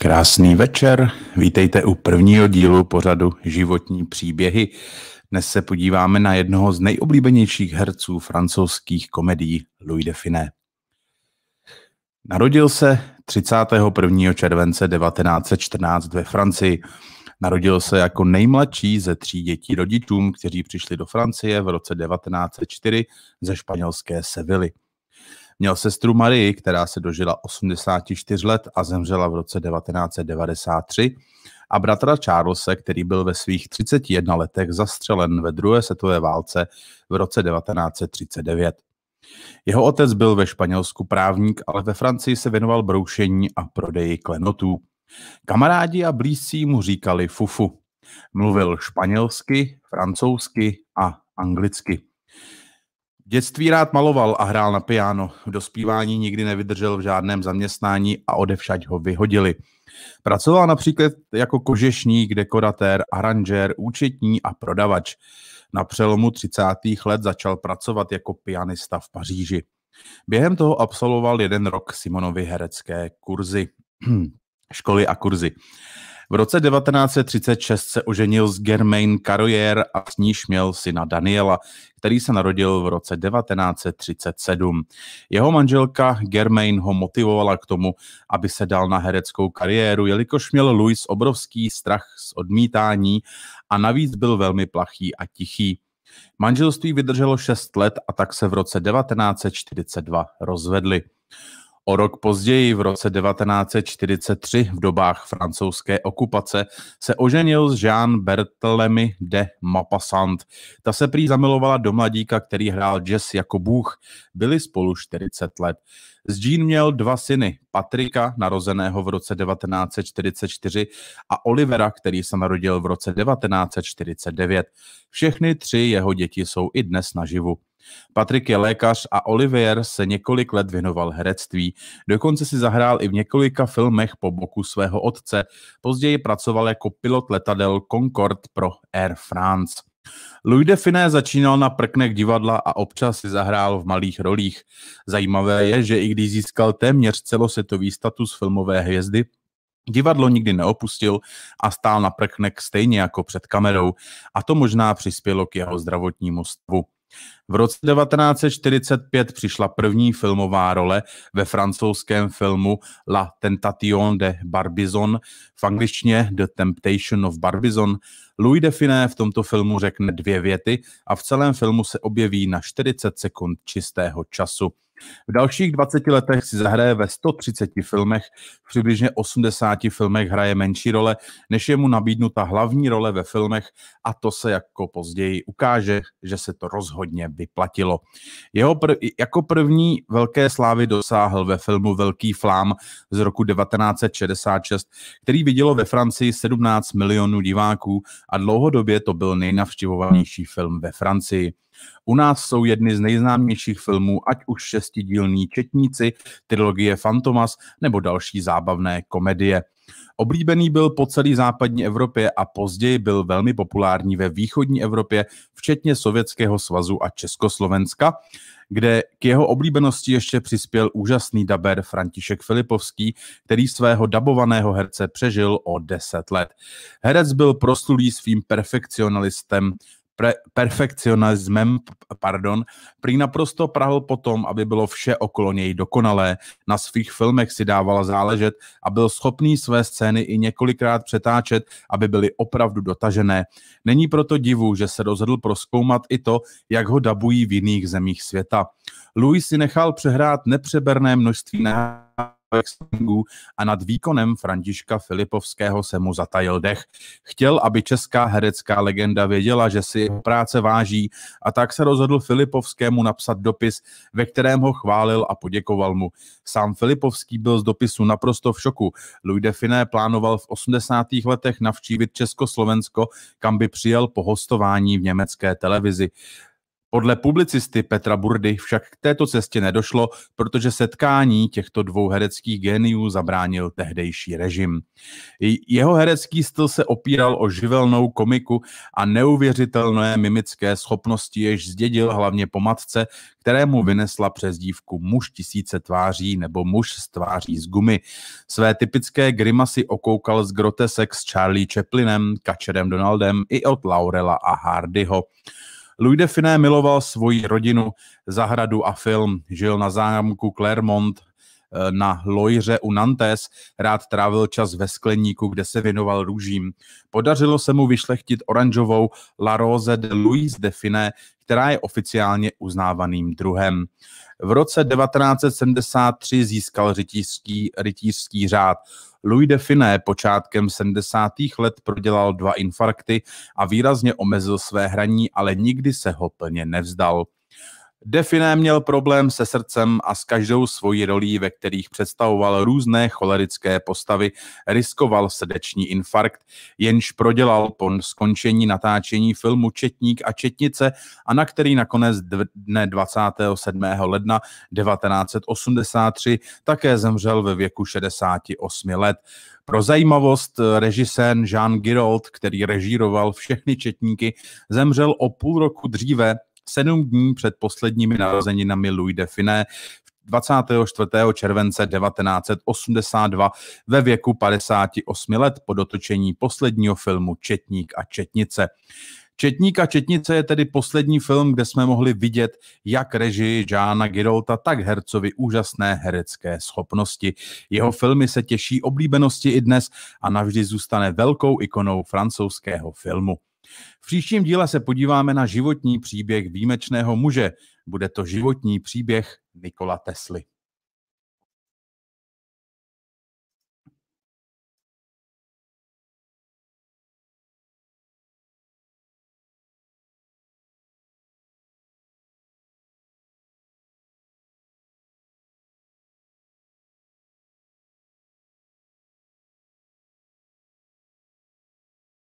Krásný večer, vítejte u prvního dílu pořadu Životní příběhy. Dnes se podíváme na jednoho z nejoblíbenějších herců francouzských komedií Louis de Finé. Narodil se 31. července 1914 ve Francii. Narodil se jako nejmladší ze tří dětí rodičům, kteří přišli do Francie v roce 1904 ze španělské Sevily. Měl sestru Marii, která se dožila 84 let a zemřela v roce 1993, a bratra Charlesa, který byl ve svých 31 letech zastřelen ve druhé světové válce v roce 1939. Jeho otec byl ve Španělsku právník, ale ve Francii se věnoval broušení a prodeji klenotů. Kamarádi a blízcí mu říkali fufu. Mluvil španělsky, francouzsky a anglicky. Dětství rád maloval a hrál na piano. V dospívání nikdy nevydržel v žádném zaměstnání a odevšať ho vyhodili. Pracoval například jako kožešník, dekoratér, aranžér, účetní a prodavač. Na přelomu 30. let začal pracovat jako pianista v Paříži. Během toho absolvoval jeden rok Simonovi herecké kurzy, školy a kurzy. V roce 1936 se oženil s Germain Carrier a s níž měl syna Daniela, který se narodil v roce 1937. Jeho manželka Germain ho motivovala k tomu, aby se dal na hereckou kariéru, jelikož měl Louis obrovský strach z odmítání a navíc byl velmi plachý a tichý. Manželství vydrželo 6 let a tak se v roce 1942 rozvedli. O rok později, v roce 1943, v dobách francouzské okupace, se oženil s Jean Berthelemy de Mapassant. Ta se prý zamilovala do mladíka, který hrál jazz jako bůh. Byli spolu 40 let. S Jean měl dva syny, Patrika, narozeného v roce 1944, a Olivera, který se narodil v roce 1949. Všechny tři jeho děti jsou i dnes naživu. Patrik je lékař a Olivier se několik let věnoval herectví. Dokonce si zahrál i v několika filmech po boku svého otce. Později pracoval jako pilot letadel Concorde pro Air France. Louis de Finé začínal na prknech divadla a občas si zahrál v malých rolích. Zajímavé je, že i když získal téměř celosvětový status filmové hvězdy, Divadlo nikdy neopustil a stál na prknek stejně jako před kamerou a to možná přispělo k jeho zdravotnímu stavu. V roce 1945 přišla první filmová role ve francouzském filmu La Tentation de Barbizon, v angličtině The Temptation of Barbizon. Louis Define v tomto filmu řekne dvě věty a v celém filmu se objeví na 40 sekund čistého času. V dalších 20 letech si zahraje ve 130 filmech, v přibližně 80 filmech hraje menší role, než je mu nabídnuta hlavní role ve filmech a to se jako později ukáže, že se to rozhodně vyplatilo. Jeho prv, jako první velké slávy dosáhl ve filmu Velký flám z roku 1966, který vidělo ve Francii 17 milionů diváků a dlouhodobě to byl nejnavštěvovanější film ve Francii. U nás jsou jedny z nejznámějších filmů, ať už šestidílní Četníci, trilogie Fantomas nebo další zábavné komedie. Oblíbený byl po celé západní Evropě a později byl velmi populární ve východní Evropě, včetně Sovětského svazu a Československa, kde k jeho oblíbenosti ještě přispěl úžasný daber František Filipovský, který svého dabovaného herce přežil o 10 let. Herec byl proslulý svým perfekcionalistem pre, perfekcionismem, pardon, prý naprosto prahl tom, aby bylo vše okolo něj dokonalé. Na svých filmech si dával záležet a byl schopný své scény i několikrát přetáčet, aby byly opravdu dotažené. Není proto divu, že se rozhodl proskoumat i to, jak ho dabují v jiných zemích světa. Louis si nechal přehrát nepřeberné množství náhradů songů a nad výkonem Františka Filipovského se mu zatajil dech. Chtěl, aby česká herecká legenda věděla, že si jeho práce váží a tak se rozhodl Filipovskému napsat dopis, ve kterém ho chválil a poděkoval mu. Sám Filipovský byl z dopisu naprosto v šoku. Louis Definé plánoval v 80. letech navštívit Československo, kam by přijel po hostování v německé televizi. Podle publicisty Petra Burdy však k této cestě nedošlo, protože setkání těchto dvou hereckých géniů zabránil tehdejší režim. Jeho herecký styl se opíral o živelnou komiku a neuvěřitelné mimické schopnosti, jež zdědil hlavně po matce, kterému vynesla přezdívku muž tisíce tváří nebo muž s tváří z gumy. Své typické grimasy okoukal z grotesek s Charlie Chaplinem, Kačerem Donaldem i od Laurela a Hardyho. Louis de Finé miloval svoji rodinu, zahradu a film. Žil na zámku Clermont eh, na Loire u Nantes, rád trávil čas ve skleníku, kde se věnoval růžím. Podařilo se mu vyšlechtit oranžovou La Rose de Louise de Finé, která je oficiálně uznávaným druhem. V roce 1973 získal rytířský, rytířský řád. Louis de Finé počátkem 70. let prodělal dva infarkty a výrazně omezil své hraní, ale nikdy se ho plně nevzdal. Definé měl problém se srdcem a s každou svojí rolí, ve kterých představoval různé cholerické postavy, riskoval srdeční infarkt, jenž prodělal po skončení natáčení filmu Četník a Četnice a na který nakonec dne 27. ledna 1983 také zemřel ve věku 68 let. Pro zajímavost režisér Jean Girold, který režíroval všechny četníky, zemřel o půl roku dříve sedm dní před posledními narozeninami Louis de Finé 24. července 1982 ve věku 58 let po dotočení posledního filmu Četník a Četnice. Četník a Četnice je tedy poslední film, kde jsme mohli vidět jak režii Žána Girolta, tak hercovi úžasné herecké schopnosti. Jeho filmy se těší oblíbenosti i dnes a navždy zůstane velkou ikonou francouzského filmu. V příštím díle se podíváme na životní příběh výjimečného muže. Bude to životní příběh Nikola Tesly.